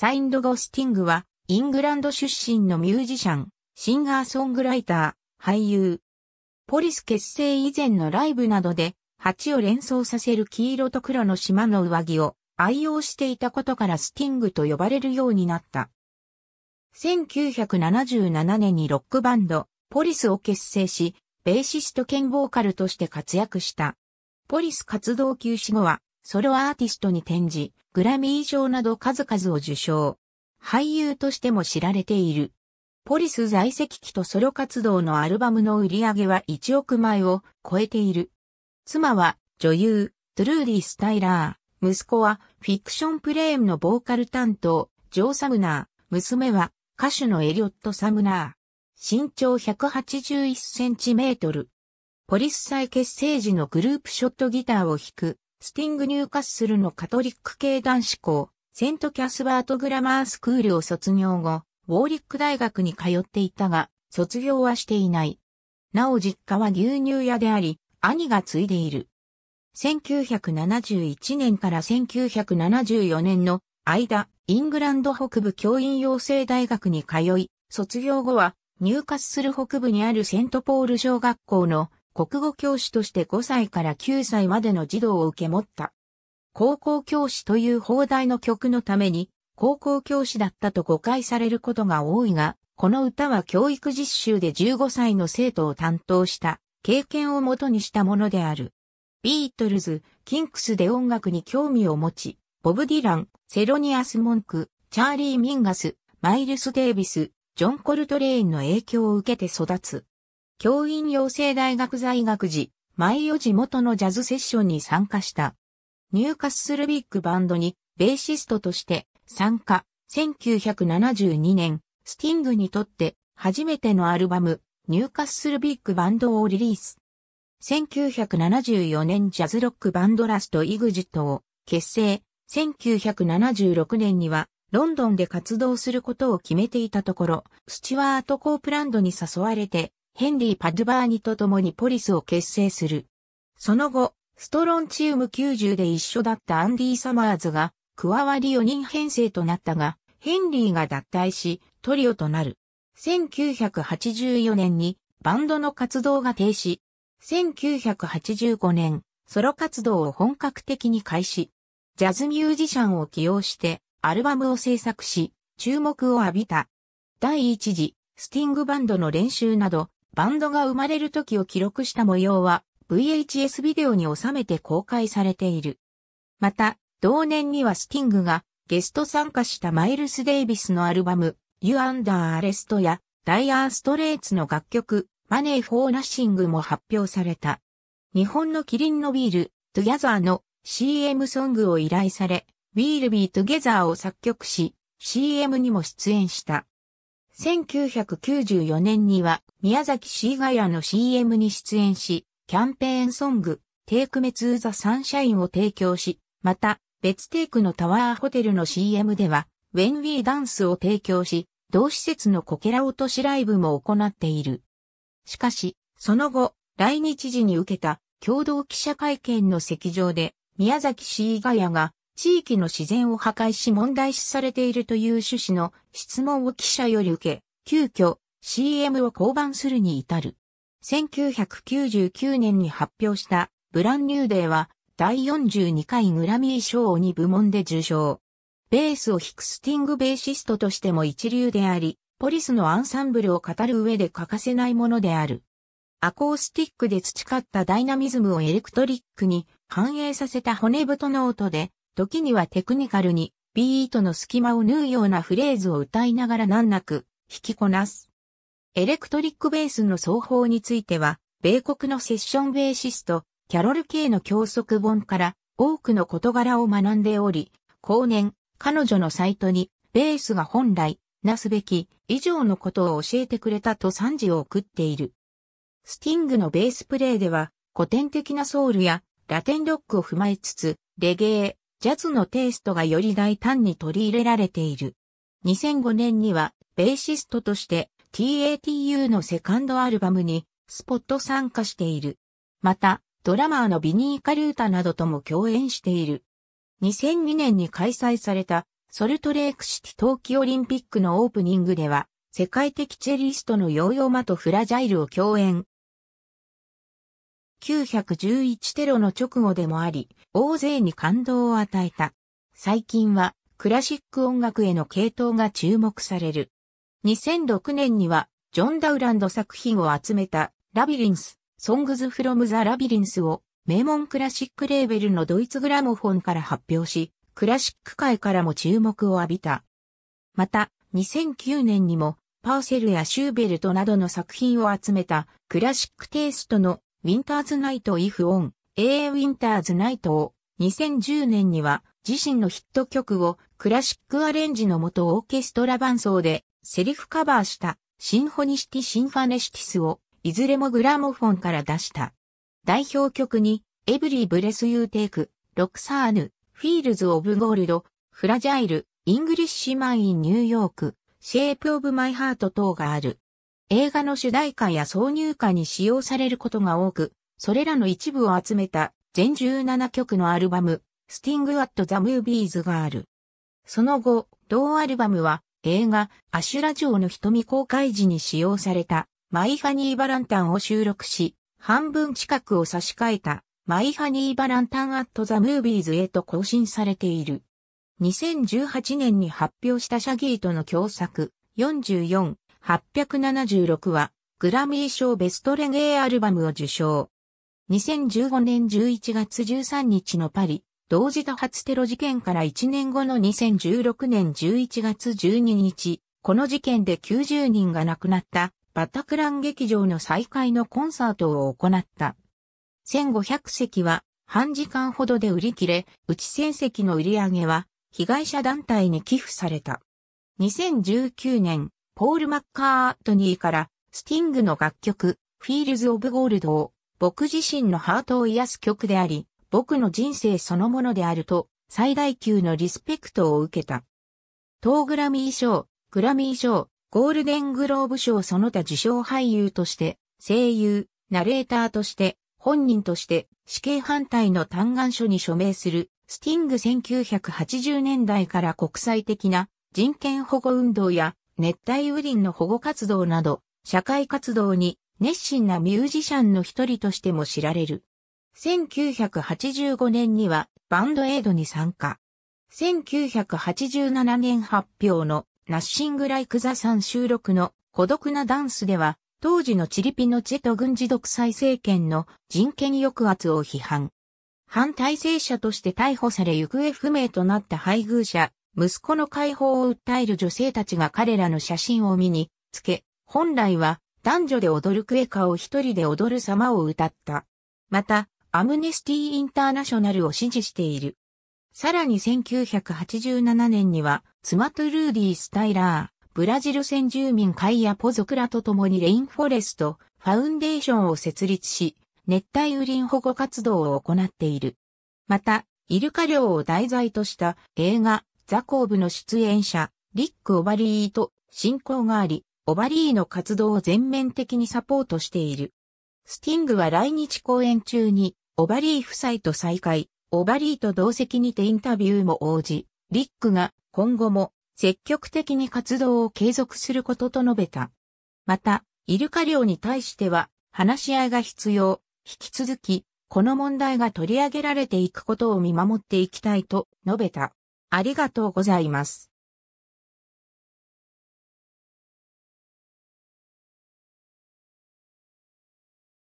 サインド・ゴスティングは、イングランド出身のミュージシャン、シンガーソングライター、俳優。ポリス結成以前のライブなどで、蜂を連想させる黄色と黒の島の上着を愛用していたことからスティングと呼ばれるようになった。1977年にロックバンド、ポリスを結成し、ベーシスト兼ボーカルとして活躍した。ポリス活動休止後は、ソロアーティストに転じ、グラミー賞など数々を受賞。俳優としても知られている。ポリス在籍期とソロ活動のアルバムの売り上げは1億枚を超えている。妻は女優、トゥルーディ・スタイラー。息子はフィクションプレームのボーカル担当、ジョー・サムナー。娘は歌手のエリオット・サムナー。身長181センチメートル。ポリス再結成時のグループショットギターを弾くスティング・ニューカッスルのカトリック系男子校、セント・キャスバート・グラマースクールを卒業後、ウォーリック大学に通っていたが、卒業はしていない。なお実家は牛乳屋であり、兄が継いでいる。1971年から1974年の間、イングランド北部教員養成大学に通い、卒業後は、ニューカッスル北部にあるセントポール小学校の国語教師として5歳から9歳までの児童を受け持った。高校教師という放題の曲のために、高校教師だったと誤解されることが多いが、この歌は教育実習で15歳の生徒を担当した経験をもとにしたものである。ビートルズ、キンクスで音楽に興味を持ち、ボブ・ディラン、セロニアス・モンク、チャーリー・ミンガス、マイルス・デイビス、ジョン・コルトレインの影響を受けて育つ。教員養成大学在学時、前よ時元のジャズセッションに参加した。入荷するビッグバンドにベーシストとして参加。1972年、スティングにとって初めてのアルバム、入荷するビッグバンドをリリース。1974年ジャズロックバンドラストイグジットを結成。1976年にはロンドンで活動することを決めていたところ、スチュワート・コープランドに誘われてヘンリー・パドゥバーニと共にポリスを結成する。その後、ストロンチウム90で一緒だったアンディ・サマーズが、加わり4人編成となったが、ヘンリーが脱退し、トリオとなる。1984年にバンドの活動が停止。1985年、ソロ活動を本格的に開始。ジャズミュージシャンを起用して、アルバムを制作し、注目を浴びた。第一次、スティングバンドの練習など、バンドが生まれる時を記録した模様は VHS ビデオに収めて公開されている。また、同年にはスティングがゲスト参加したマイルス・デイビスのアルバム You Under Arrest やダイアー・ストレイツの楽曲 Money for Nothing も発表された。日本のキリンのビール Together の CM ソングを依頼され We'll Be Together を作曲し CM にも出演した。1994年には宮崎シーガヤの CM に出演し、キャンペーンソング、テイクメツーザサンシャインを提供し、また、別テイクのタワーホテルの CM では、ウェンウィーダンスを提供し、同施設のこけら落としライブも行っている。しかし、その後、来日時に受けた共同記者会見の席上で、宮崎シーガヤが地域の自然を破壊し問題視されているという趣旨の質問を記者より受け、急遽 CM を降板するに至る。1999年に発表したブランニューデーは第42回グラミー賞を2部門で受賞。ベースを弾くスティングベーシストとしても一流であり、ポリスのアンサンブルを語る上で欠かせないものである。アコースティックで培ったダイナミズムをエレクトリックに反映させた骨太の音で時にはテクニカルに、ビートの隙間を縫うようなフレーズを歌いながら難なく、弾きこなす。エレクトリックベースの奏法については、米国のセッションベーシスト、キャロル・ケイの教則本から多くの事柄を学んでおり、後年、彼女のサイトに、ベースが本来、なすべき、以上のことを教えてくれたと賛辞を送っている。スティングのベースプレイでは、古典的なソウルや、ラテンロックを踏まえつつ、レゲエ、ジャズのテイストがより大胆に取り入れられている。2005年には、ベーシストとして TATU のセカンドアルバムにスポット参加している。また、ドラマーのビニー・カルータなどとも共演している。2002年に開催されたソルトレークシティ冬季オリンピックのオープニングでは、世界的チェリストのヨーヨーマとフラジャイルを共演。9 1 1テロの直後でもあり、大勢に感動を与えた。最近は、クラシック音楽への系統が注目される。2006年には、ジョン・ダウランド作品を集めた、ラビリンス、ソングズ・フロム・ザ・ラビリンスを、名門クラシックレーベルのドイツグラモフォンから発表し、クラシック界からも注目を浴びた。また、2009年にも、パーセルやシューベルトなどの作品を集めたクラシックテイストのウィンターズナイトイフオン、A ウィンターズナイトを2010年には自身のヒット曲をクラシックアレンジの元オーケストラ伴奏でセリフカバーしたシンフォニシティ・シンファネシティスをいずれもグラモフォンから出した。代表曲にエブリー・ブレス・ユー・テイク、ロクサーヌ、フィールズ・オブ・ゴールド、フラジャイル、イングリッシュ・マン・イン・ニューヨーク、シェイプ・オブ・マイ・ハート等がある。映画の主題歌や挿入歌に使用されることが多く、それらの一部を集めた全17曲のアルバム、スティング・アット・ザ・ムービーズがある。その後、同アルバムは映画、アシュラ城の瞳公開時に使用された、マイハニーバランタンを収録し、半分近くを差し替えた、マイハニーバランタンアットザムービーズへと更新されている。2018年に発表したシャギーとの共作、44 876は、グラミー賞ベストレゲエアルバムを受賞。2015年11月13日のパリ、同時多発テロ事件から1年後の2016年11月12日、この事件で90人が亡くなったバタクラン劇場の再開のコンサートを行った。1500席は半時間ほどで売り切れ、内戦席の売り上げは被害者団体に寄付された。2019年ポール・マッカートニーから、スティングの楽曲、フィールズ・オブ・ゴールドを、僕自身のハートを癒す曲であり、僕の人生そのものであると、最大級のリスペクトを受けた。当グラミー賞、グラミー賞、ゴールデングローブ賞その他受賞俳優として、声優、ナレーターとして、本人として死刑反対の嘆願書に署名するスティング1980年代から国際的な人権保護運動や熱帯雨林の保護活動など、社会活動に熱心なミュージシャンの一人としても知られる。1985年にはバンドエイドに参加。1987年発表のナッシング・ライク・ザ・サン収録の孤独なダンスでは、当時のチリピノチェと軍事独裁政権の人権抑圧を批判。反体制者として逮捕され行方不明となった配偶者、息子の解放を訴える女性たちが彼らの写真を見につけ、本来は男女で踊るクエカを一人で踊る様を歌った。また、アムネスティ・インターナショナルを支持している。さらに1987年には、妻とルーディ・スタイラー、ブラジル先住民カイア・ポクラと共にレインフォレスト、ファウンデーションを設立し、熱帯雨林保護活動を行っている。また、イルカ漁を題材とした映画、ザコーブの出演者、リック・オバリーと親交があり、オバリーの活動を全面的にサポートしている。スティングは来日公演中に、オバリー夫妻と再会、オバリーと同席にてインタビューも応じ、リックが今後も積極的に活動を継続することと述べた。また、イルカ漁に対しては話し合いが必要、引き続き、この問題が取り上げられていくことを見守っていきたいと述べた。ありがとうございます。